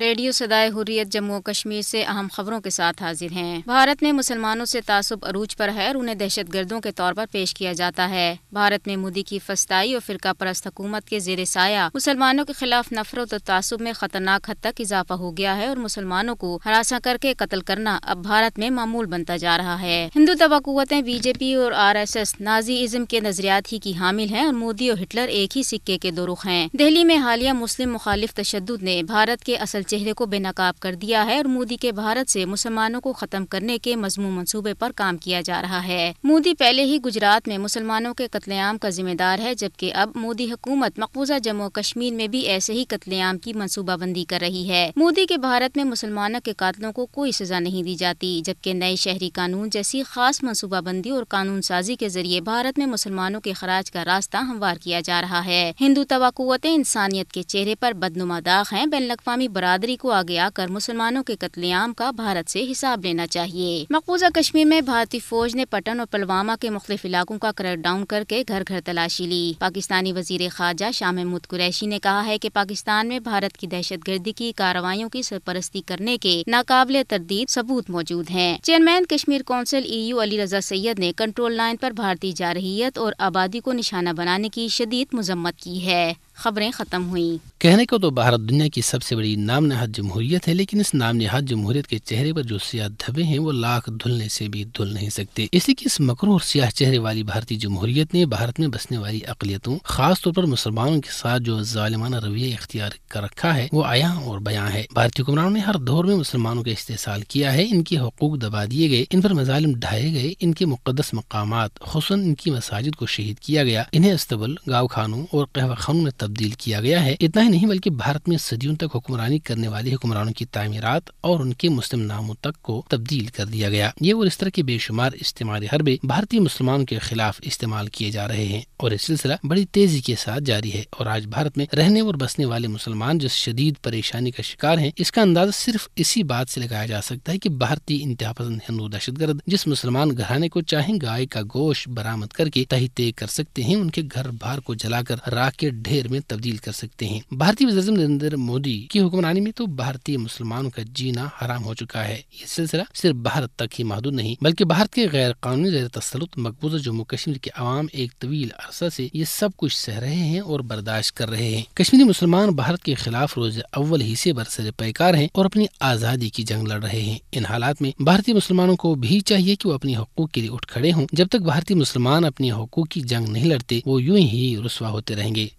radio Sadaye Hurriyat Jammu Kashmir से अहम खबरों के साथ हाजिर हैं भारत में मुसलमानों से तासुब अरूज पर है और उन्हें दहशत गर्दों के तौर पर पेश किया जाता है भारत में मोदी की फस्ताई और फिर परस्त हुकूमत के जेर साया मुसलमानों के खिलाफ नफरत और तासुब में खतरनाक हद तक इजाफा हो गया है और मुसलमानों को हरासा करके कत्ल करना अब भारत में मामूल बनता जा रहा है हिंदू तबा बीजेपी और R S S Nazism के नजरियात ही की हामिल है और मोदी और हिटलर एक ही सिक्के के दो रुख है दिल्ली में हालिया मुस्लिम मुखालिफ तशद ने भारत के असल चेहरे को बेनकाब कर दिया है और मोदी के भारत से मुसलमानों को खत्म करने के मजमू मनसूबे पर काम किया जा रहा है मोदी पहले ही गुजरात में मुसलमानों के कत्लेआम का जिम्मेदार है जबकि अब मोदी हुकूमत मकबूजा जम्मू कश्मीर में भी ऐसे ही कत्लेआम की मनसूबाबंदी कर रही है मोदी के भारत में मुसलमानों के कतलों को कोई सजा नहीं दी जाती जबकि नए शहरी कानून जैसी खास मनसूबाबंदी और कानून साजी के जरिए भारत में मुसलमानों के खराज का रास्ता हमवार किया जा रहा है हिंदू तवाकुत इंसानियत के चेहरे पर बदनुमा दाग हैं बैन अवी बिरादरी को आगे आकर मुसलमानों के कत्लेआम का भारत से हिसाब लेना चाहिए मकबूजा कश्मीर में भारतीय फौज ने पटन और पुलवामा के मुख्तफ इलाकों का क्रैक डाउन करके घर घर तलाशी ली पाकिस्तानी वजीर खारजा शाह महमूद कुरैशी ने कहा है की पाकिस्तान में भारत की दहशत गर्दी की कार्रवाईओं की सरपरस्ती करने के नाकबले तरदीद सबूत मौजूद है चेयरमैन कश्मीर कौंसिल यू अली रजा सैयद ने कंट्रोल लाइन आरोप भारतीय जारहीत और आबादी को निशाना बनाने की शदीद मजम्मत की है खबरें ख़त्म हुई कहने को तो भारत दुनिया की सबसे बड़ी नाम नहाद जमहूरियत है लेकिन इस नाम नहाद जमहूरियत के चेहरे पर जो सियाह धबे हैं वो लाख धुलने से भी धुल नहीं सकते इसी की इस मकर और सियाह चेहरे वाली भारतीय जमहूरियत ने भारत में बसने वाली अकलीतों खास तौर पर मुसलमानों के साथ जो जालिमाना रवैया इख्तियार कर रखा है वो आया और बयाँ है भारतीय हुक्मरानों ने हर दौर में मुसलमानों का इस्तेसाल किया है इनके हकूक दबा दिए गए इन पर मजालिम ढाए गए इनके मुकदस मकाम खसूस इनकी मसाजिद को शहीद किया गया इन्हें अस्तबल गाँव खानों और कहवा खानों में तब्दील किया गया है इतना ही नहीं बल्कि भारत में सदियों तक हुक्मरानी करने वाले हुक्मरानों की तामीरत और उनके मुस्लिम नामों तक को तब्दील कर दिया गया ये और इस तरह के बेशुमार इस्तेमाल हरबे भारतीय मुसलमानों के खिलाफ इस्तेमाल किए जा रहे हैं और ये सिलसिला बड़ी तेजी के साथ जारी है और आज भारत में रहने और बसने वाले मुसलमान जो शदीद परेशानी का शिकार है इसका अंदाजा सिर्फ इसी बात से लगाया जा सकता है की भारतीय इंतहा पसंद हिंदू दहशत गर्द जिस मुसलमान घराने को चाहे गाय का गोश्त बरामद करके तही तय कर सकते हैं उनके घर बार को जलाकर राख के ढेर में में तब्दील कर सकते हैं भारतीय वजम नरेंद्र मोदी की हुक्मरानी में तो भारतीय मुसलमानों का जीना हराम हो चुका है ये सिलसिला सिर्फ भारत तक ही महदूद नहीं बल्कि भारत के गैर कानूनी गैर तसलुत मकबूजा जम्मू कश्मीर के आवाम एक तवील अरसा से ये सब कुछ सह रहे हैं और बर्दाश्त कर रहे हैं कश्मीरी मुसलमान भारत के खिलाफ रोज अव्वल ही से बरसर पैकार हैं और अपनी आज़ादी की जंग लड़ रहे हैं इन हालात में भारतीय मुसलमानों को भी चाहिए कि वो अपने हकूक के लिए उठ खड़े हों जब तक भारतीय मुसलमान अपने हकूक की जंग नहीं लड़ते वो यूं ही रुसवा होते रहेंगे